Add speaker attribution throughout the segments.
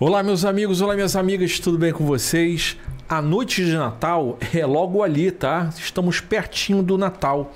Speaker 1: Olá, meus amigos, olá, minhas amigas, tudo bem com vocês? A noite de Natal é logo ali, tá? Estamos pertinho do Natal.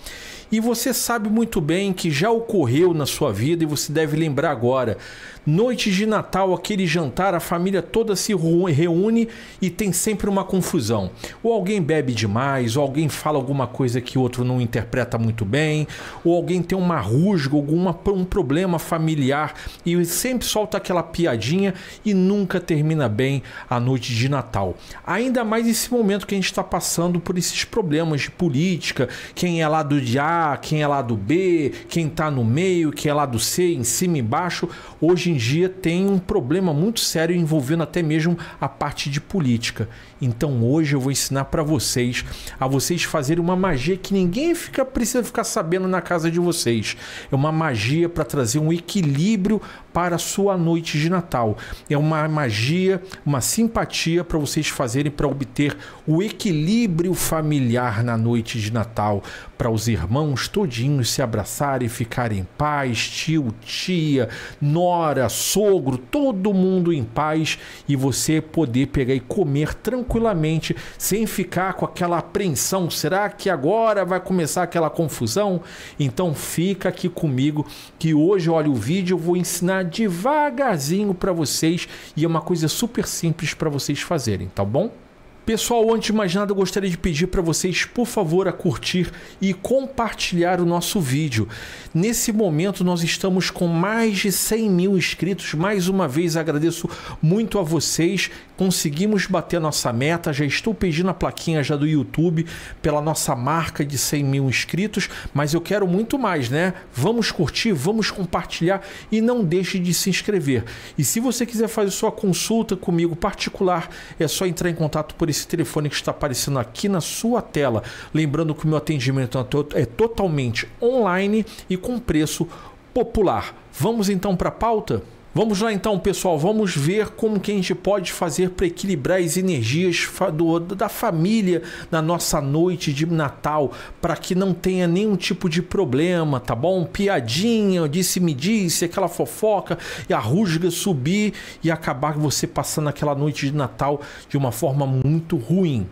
Speaker 1: E você sabe muito bem que já ocorreu na sua vida e você deve lembrar agora. Noite de Natal, aquele jantar, a família toda se reúne e tem sempre uma confusão. Ou alguém bebe demais, ou alguém fala alguma coisa que o outro não interpreta muito bem, ou alguém tem uma rusga, alguma, um problema familiar e sempre solta aquela piadinha e nunca termina bem a noite de Natal. Ainda mais nesse momento que a gente está passando por esses problemas de política, quem é lá do A, quem é lá do B, quem está no meio, quem é lá do C, em cima e embaixo. Hoje em dia tem um problema muito sério envolvendo até mesmo a parte de política. Então hoje eu vou ensinar para vocês a vocês fazerem uma magia que ninguém fica precisa ficar sabendo na casa de vocês. É uma magia para trazer um equilíbrio para a sua noite de Natal. É uma magia, uma simpatia para vocês fazerem para obter o equilíbrio familiar na noite de Natal, para os irmãos todinhos se abraçarem e ficarem em paz, tio, tia, nora, sogro, todo mundo em paz e você poder pegar e comer tranquilamente sem ficar com aquela apreensão, será que agora vai começar aquela confusão? Então fica aqui comigo que hoje, olha o vídeo, eu vou ensinar devagarzinho para vocês e é uma coisa super simples para vocês fazerem, tá bom? Pessoal, antes de mais nada, eu gostaria de pedir para vocês, por favor, a curtir e compartilhar o nosso vídeo. Nesse momento, nós estamos com mais de 100 mil inscritos. Mais uma vez, agradeço muito a vocês. Conseguimos bater a nossa meta. Já estou pedindo a plaquinha já do YouTube pela nossa marca de 100 mil inscritos, mas eu quero muito mais, né? Vamos curtir, vamos compartilhar e não deixe de se inscrever. E se você quiser fazer sua consulta comigo particular, é só entrar em contato por esse telefone que está aparecendo aqui na sua tela. Lembrando que o meu atendimento é, é totalmente online e com preço popular. Vamos então para a pauta? Vamos lá então, pessoal, vamos ver como que a gente pode fazer para equilibrar as energias do, da família na nossa noite de Natal, para que não tenha nenhum tipo de problema, tá bom? Piadinha, disse-me disse, aquela fofoca e a rusga subir e acabar você passando aquela noite de Natal de uma forma muito ruim.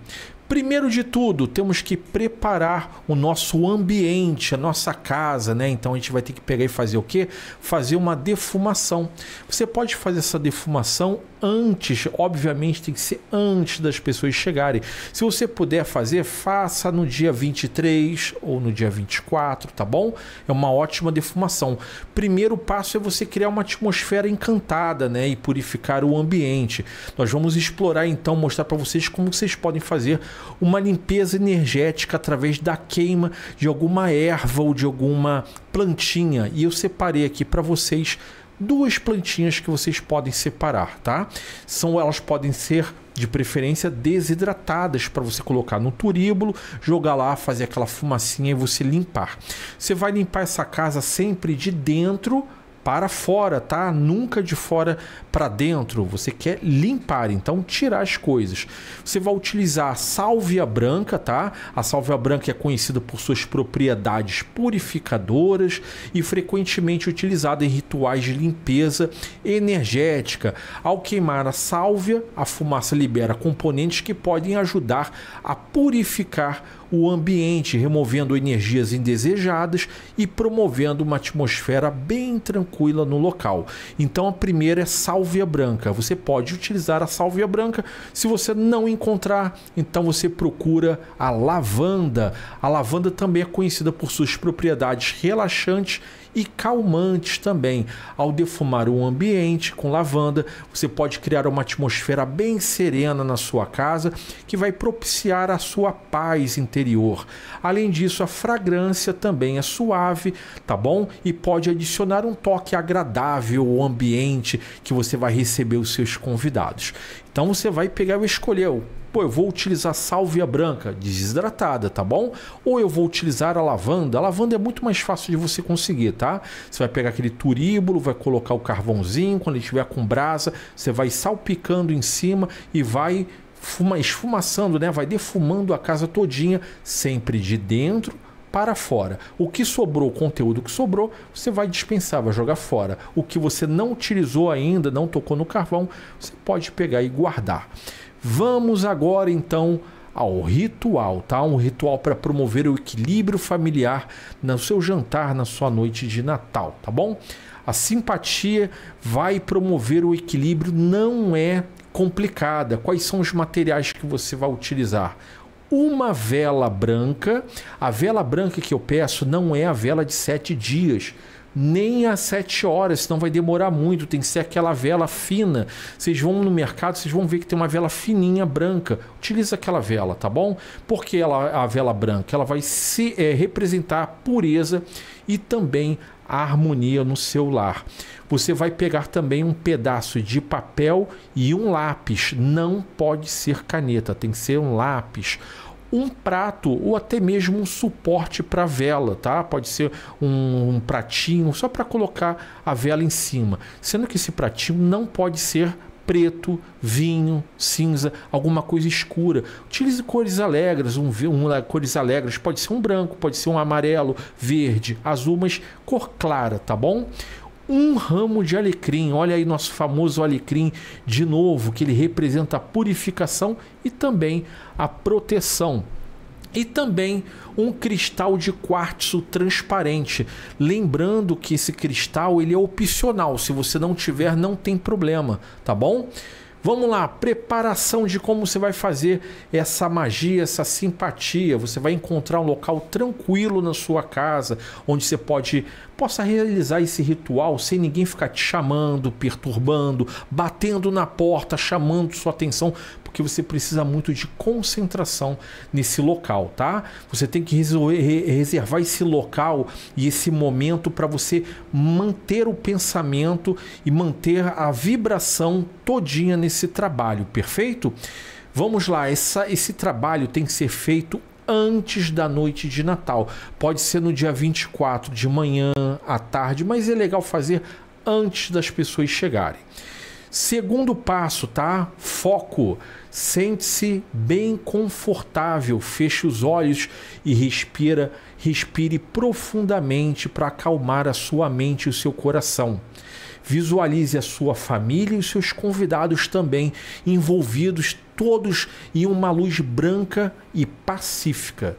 Speaker 1: Primeiro de tudo, temos que preparar o nosso ambiente, a nossa casa, né? Então a gente vai ter que pegar e fazer o quê? Fazer uma defumação. Você pode fazer essa defumação antes, obviamente tem que ser antes das pessoas chegarem. Se você puder fazer, faça no dia 23 ou no dia 24, tá bom? É uma ótima defumação. Primeiro passo é você criar uma atmosfera encantada, né, e purificar o ambiente. Nós vamos explorar então, mostrar para vocês como vocês podem fazer uma limpeza energética através da queima de alguma erva ou de alguma plantinha. E eu separei aqui para vocês duas plantinhas que vocês podem separar, tá? São elas podem ser de preferência desidratadas para você colocar no turíbulo, jogar lá, fazer aquela fumacinha e você limpar. Você vai limpar essa casa sempre de dentro para fora, tá? Nunca de fora para dentro. Você quer limpar, então tirar as coisas. Você vai utilizar a sálvia branca, tá? A sálvia branca é conhecida por suas propriedades purificadoras e frequentemente utilizada em rituais de limpeza energética. Ao queimar a sálvia, a fumaça libera componentes que podem ajudar a purificar o ambiente, removendo energias indesejadas e promovendo uma atmosfera bem tranquila no local. Então a primeira é sálvia branca. Você pode utilizar a sálvia branca. Se você não encontrar, então você procura a lavanda. A lavanda também é conhecida por suas propriedades relaxantes e calmantes também. Ao defumar o ambiente com lavanda, você pode criar uma atmosfera bem serena na sua casa que vai propiciar a sua paz interior. Além disso, a fragrância também é suave, tá bom? E pode adicionar um toque agradável ao ambiente que você vai receber os seus convidados. Então você vai pegar e escolher Pô, eu vou utilizar sálvia branca, desidratada, tá bom? Ou eu vou utilizar a lavanda. A lavanda é muito mais fácil de você conseguir, tá? Você vai pegar aquele turíbulo, vai colocar o carvãozinho, quando ele estiver com brasa, você vai salpicando em cima e vai fuma, esfumaçando, né? Vai defumando a casa todinha, sempre de dentro para fora. O que sobrou, o conteúdo que sobrou, você vai dispensar, vai jogar fora. O que você não utilizou ainda, não tocou no carvão, você pode pegar e guardar. Vamos agora então ao ritual, tá? Um ritual para promover o equilíbrio familiar no seu jantar, na sua noite de Natal, tá bom? A simpatia vai promover o equilíbrio, não é complicada. Quais são os materiais que você vai utilizar? Uma vela branca. A vela branca que eu peço não é a vela de sete dias nem às 7 horas, senão vai demorar muito, tem que ser aquela vela fina. Vocês vão no mercado, vocês vão ver que tem uma vela fininha branca. Utiliza aquela vela, tá bom? Porque ela, a vela branca ela vai se é, representar a pureza e também a harmonia no seu lar. Você vai pegar também um pedaço de papel e um lápis. Não pode ser caneta, tem que ser um lápis um prato ou até mesmo um suporte para vela, tá? Pode ser um, um pratinho só para colocar a vela em cima, sendo que esse pratinho não pode ser preto, vinho, cinza, alguma coisa escura. Utilize cores alegres, um, um, cores alegres, pode ser um branco, pode ser um amarelo, verde, azul, mas cor clara, tá bom? um ramo de alecrim. Olha aí nosso famoso alecrim de novo, que ele representa a purificação e também a proteção e também um cristal de quartzo transparente. Lembrando que esse cristal ele é opcional, se você não tiver não tem problema, tá bom? Vamos lá, preparação de como você vai fazer essa magia, essa simpatia. Você vai encontrar um local tranquilo na sua casa, onde você pode possa realizar esse ritual sem ninguém ficar te chamando, perturbando, batendo na porta, chamando sua atenção, porque você precisa muito de concentração nesse local, tá? Você tem que reservar esse local e esse momento para você manter o pensamento e manter a vibração todinha nesse trabalho, perfeito? Vamos lá, essa, esse trabalho tem que ser feito antes da noite de Natal. Pode ser no dia 24, de manhã à tarde, mas é legal fazer antes das pessoas chegarem. Segundo passo, tá? Foco. Sente-se bem confortável, feche os olhos e respira, respire profundamente para acalmar a sua mente e o seu coração. Visualize a sua família e os seus convidados também envolvidos todos em uma luz branca e pacífica.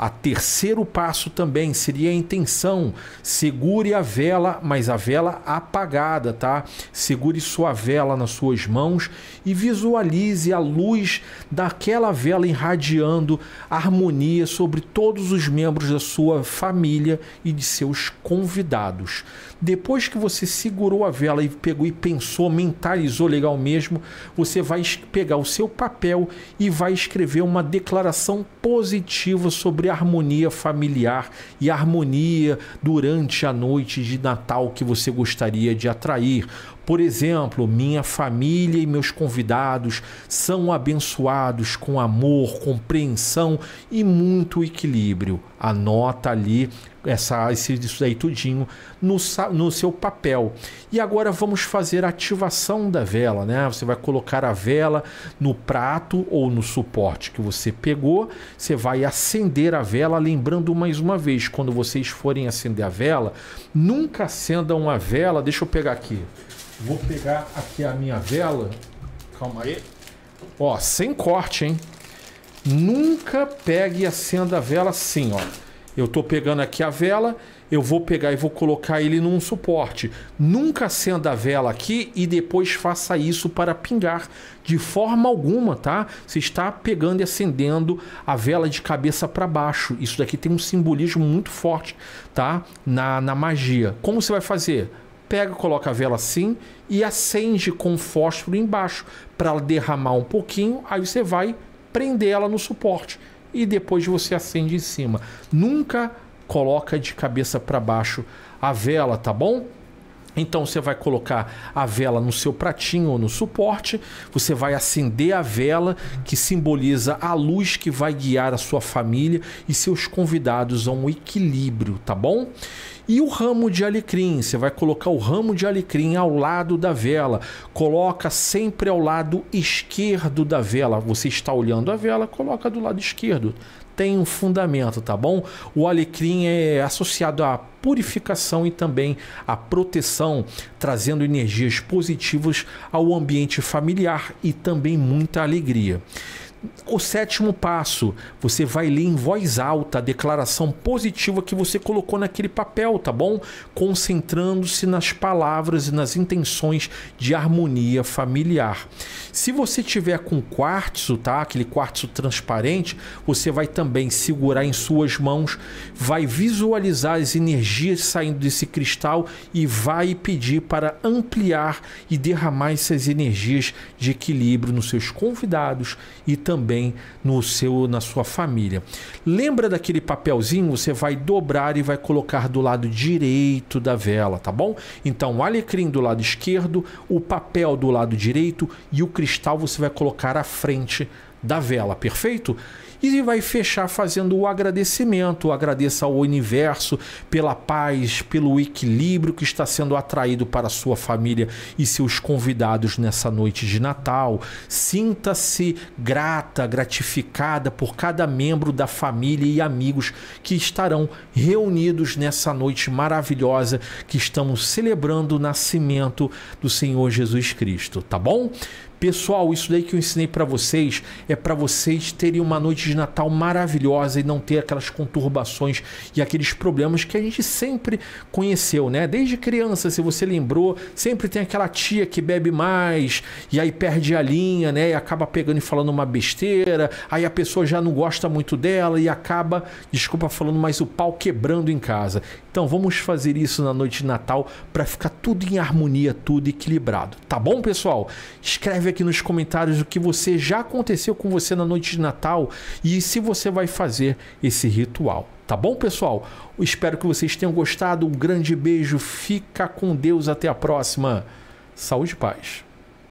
Speaker 1: A terceiro passo também seria a intenção. Segure a vela, mas a vela apagada, tá? Segure sua vela nas suas mãos e visualize a luz daquela vela irradiando harmonia sobre todos os membros da sua família e de seus convidados. Depois que você segurou a vela e pegou e pensou, mentalizou legal mesmo, você vai pegar o seu papel e vai escrever uma declaração positiva sobre harmonia familiar e harmonia durante a noite de Natal que você gostaria de atrair. Por exemplo, minha família e meus convidados são abençoados com amor, compreensão e muito equilíbrio. Anota ali essa, esse, isso daí tudinho no, no seu papel. E agora vamos fazer a ativação da vela, né? Você vai colocar a vela no prato ou no suporte que você pegou, você vai acender a vela, lembrando mais uma vez, quando vocês forem acender a vela, nunca acendam a vela, deixa eu pegar aqui Vou pegar aqui a minha vela. Calma aí. Ó, sem corte, hein? Nunca pegue e acenda a vela assim, ó. Eu tô pegando aqui a vela, eu vou pegar e vou colocar ele num suporte. Nunca acenda a vela aqui e depois faça isso para pingar. De forma alguma, tá? Você está pegando e acendendo a vela de cabeça para baixo. Isso daqui tem um simbolismo muito forte, tá? Na, na magia. Como você vai fazer? pega, coloca a vela assim e acende com fósforo embaixo para ela derramar um pouquinho, aí você vai prender ela no suporte e depois você acende em cima. Nunca coloca de cabeça para baixo a vela, tá bom? Então você vai colocar a vela no seu pratinho ou no suporte, você vai acender a vela que simboliza a luz que vai guiar a sua família e seus convidados a um equilíbrio, tá bom? E o ramo de alecrim, você vai colocar o ramo de alecrim ao lado da vela. Coloca sempre ao lado esquerdo da vela. Você está olhando a vela, coloca do lado esquerdo, tem um fundamento, tá bom? O alecrim é associado à purificação e também à proteção, trazendo energias positivas ao ambiente familiar e também muita alegria. O sétimo passo, você vai ler em voz alta a declaração positiva que você colocou naquele papel, tá bom? Concentrando-se nas palavras e nas intenções de harmonia familiar. Se você tiver com quartzo, tá? Aquele quartzo transparente, você vai também segurar em suas mãos, vai visualizar as energias saindo desse cristal e vai pedir para ampliar e derramar essas energias de equilíbrio nos seus convidados e também também no seu na sua família. Lembra daquele papelzinho? Você vai dobrar e vai colocar do lado direito da vela, tá bom? Então, o alecrim do lado esquerdo, o papel do lado direito e o cristal você vai colocar à frente da vela, perfeito? e vai fechar fazendo o agradecimento. Agradeça ao universo pela paz, pelo equilíbrio que está sendo atraído para sua família e seus convidados nessa noite de Natal. Sinta-se grata, gratificada por cada membro da família e amigos que estarão reunidos nessa noite maravilhosa que estamos celebrando o nascimento do Senhor Jesus Cristo, tá bom? Pessoal, isso daí que eu ensinei para vocês é para vocês terem uma noite de Natal maravilhosa e não ter aquelas conturbações e aqueles problemas que a gente sempre conheceu, né? Desde criança, se você lembrou, sempre tem aquela tia que bebe mais e aí perde a linha, né? E acaba pegando e falando uma besteira, aí a pessoa já não gosta muito dela e acaba, desculpa falando, mas o pau quebrando em casa. Então vamos fazer isso na noite de Natal para ficar tudo em harmonia, tudo equilibrado, tá bom, pessoal? Escreve aqui nos comentários o que você já aconteceu com você na noite de Natal e se você vai fazer esse ritual. Tá bom, pessoal? espero que vocês tenham gostado. Um grande beijo. Fica com Deus. Até a próxima. Saúde e paz.